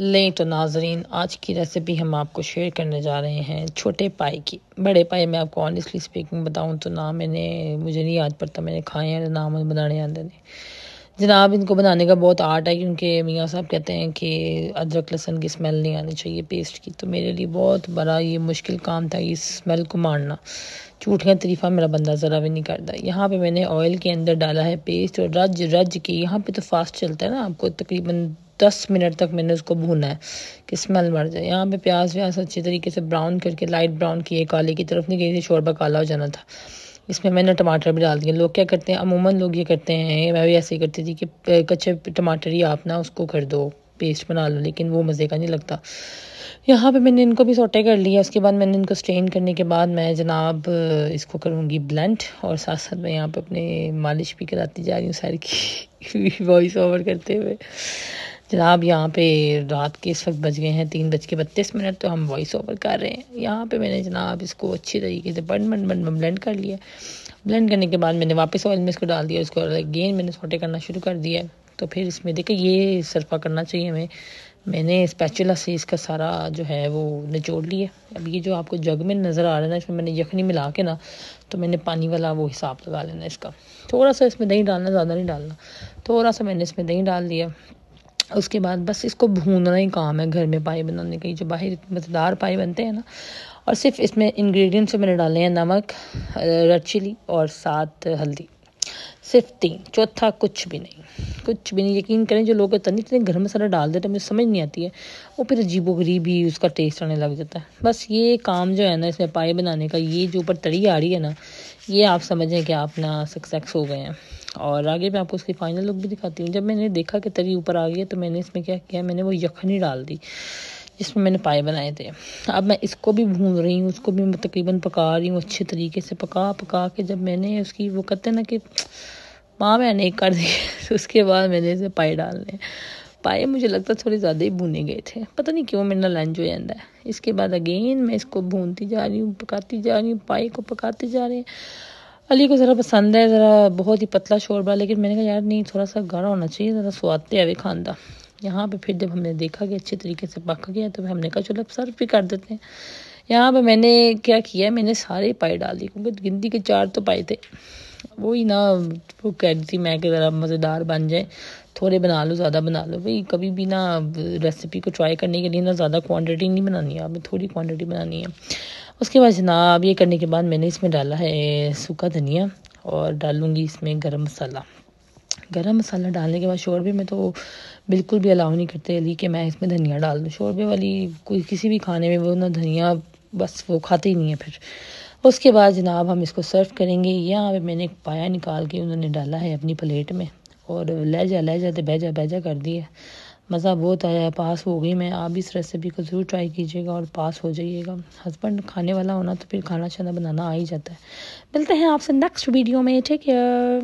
लें तो नाजरीन आज की रेसिपी हम आपको शेयर करने जा रहे हैं छोटे पाए की बड़े पाए मैं आपको ऑनेस्टली स्पीकिंग बताऊं तो ना मैंने मुझे नहीं याद पड़ता मैंने खाए हैं ना मुझे बनाने आते हैं जनाब इनको बनाने का बहुत आर्ट है क्योंकि मियाँ साहब कहते हैं कि अदरक लहसन की स्मेल नहीं आनी चाहिए पेस्ट की तो मेरे लिए बहुत बड़ा ये मुश्किल काम था इस स्मेल को मारना चूठिया तरीफ़ा मेरा बंदा ज़रा भी नहीं करता यहाँ पे मैंने ऑयल के अंदर डाला है पेस्ट और रज रज के यहाँ पे तो फास्ट चलता है ना आपको तकरीबन दस मिनट तक मैंने उसको भूना है कि स्मेल मर जाए यहाँ पे प्याज व्याज अच्छी तरीके से ब्राउन करके लाइट ब्राउन किए काले की तरफ नहीं गई थी शोरबा काला हो जाना था इसमें मैंने टमाटर भी डाल दिए लोग क्या करते हैं अमूमन लोग ये करते हैं मैं भी ऐसे ही करती थी कि कच्चे टमाटर ही आप ना उसको कर दो पेस्ट बना लो लेकिन वो मज़े का नहीं लगता यहाँ पे मैंने इनको भी सोटे कर लिया उसके बाद मैंने इनको स्ट्रेन करने के बाद मैं जनाब इसको करूँगी ब्लेंड और साथ साथ मैं यहाँ पे अपने मालिश भी कराती जा रही हूँ सारी की वॉइस ओवर करते हुए जनाब यहाँ पे रात के इस वक्त बज गए हैं तीन बज के बत्तीस मिनट तो हम वॉइस ओवर कर रहे हैं यहाँ पे मैंने जनाब इसको अच्छी तरीके से बन बन बन ब्लेंड कर लिया ब्लेंड करने के बाद मैंने वापस ऑयल में इसको डाल दिया उसको अगेन मैंने सोटे करना शुरू कर दिया तो फिर इसमें देखिए ये सरफा करना चाहिए हमें मैंने स्पैचुला से इसका सारा जो है वो निचोड़ लिया अब ये जो आपको जग में नज़र आ रहा है ना इसमें मैंने यखनी मिला के ना तो मैंने पानी वाला वो हिसाब लगा लेना इसका थोड़ा सा इसमें दही डालना ज़्यादा नहीं डालना थोड़ा सा मैंने इसमें दही डाल दिया उसके बाद बस इसको भूनना ही काम है घर में पाए बनाने के जो बाहर मज़ेदार पाए बनते हैं ना और सिर्फ इसमें इंग्रेडिएंट्स मैंने डाले हैं नमक रेड चिली और साथ हल्दी सिर्फ तीन चौथा कुछ भी नहीं कुछ भी नहीं यकीन करें जो लोग इतने इतने गर्म मसाला डाल देते हैं मुझे समझ नहीं आती है वो फिर अजीबो गरीब ही उसका टेस्ट आने लग जाता है बस ये काम जो है ना इसमें पाए बनाने का ये जो ऊपर तड़ी आ रही है ना ये आप समझें कि आप ना सक्सेस हो गए हैं और आगे मैं आपको उसकी फाइनल लुक भी दिखाती हूँ जब मैंने देखा कि तरी ऊपर आ गई तो मैंने इसमें क्या किया मैंने वो यखनी डाल दी जिसमें मैंने पाए बनाए थे अब मैं इसको भी भून रही हूँ उसको भी मैं तकरीबन पका रही हूँ अच्छे तरीके से पका पका के जब मैंने उसकी वो कहते ना कि माँ मैंने एक कर दी तो उसके बाद मैंने इसे पाए डालने पाए मुझे लगता थोड़े ज़्यादा ही भुने गए थे पता नहीं क्यों मेरा लंच हो जाता है इसके बाद अगेन मैं इसको भूनती जा रही हूँ पकाती जा रही हूँ पाए को पकाते जा रहे हैं अली को ज़रा पसंद है ज़रा बहुत ही पतला शोरबा लेकिन मैंने कहा यार नहीं थोड़ा सा गाढ़ा होना चाहिए ज़रा स्वादते तो आवे का यहाँ पर फिर जब हमने देखा कि अच्छे तरीके से पक गया तो हमने कहा चलो अब सर्व भी कर देते हैं यहाँ पर मैंने क्या किया मैंने सारे पाए दिए क्योंकि गिनती के चार तो पाए थे वही ना वो कह रही थी मैं कि ज़रा मज़ेदार बन जाए थोड़े बना लो ज़्यादा बना लो भाई कभी भी ना रेसिपी को ट्राई करने के लिए ना ज़्यादा क्वांटिटी नहीं बनानी है आपने थोड़ी क्वांटिटी बनानी है उसके बाद जनाब ये करने के बाद मैंने इसमें डाला है सूखा धनिया और डालूँगी इसमें गरम मसाला गरम मसाला डालने के बाद शोरबे में तो बिल्कुल भी अलाउ नहीं करते अली कि मैं इसमें धनिया डाल दूँ शोरबे वाली कोई किसी भी खाने में वो ना धनिया बस वो खाते ही नहीं है फिर उसके बाद जनाब हम इसको सर्व करेंगे यहाँ पर मैंने एक पाया निकाल के उन्होंने डाला है अपनी प्लेट में और लह जा तो बह जा कर दिया मज़ा बहुत आया है पास हो गई मैं आप इस रेसिपी को ज़रूर ट्राई कीजिएगा और पास हो जाइएगा हस्बैंड खाने वाला होना तो फिर खाना छाना बनाना आ ही जाता है मिलते हैं आपसे नेक्स्ट वीडियो में ठीक है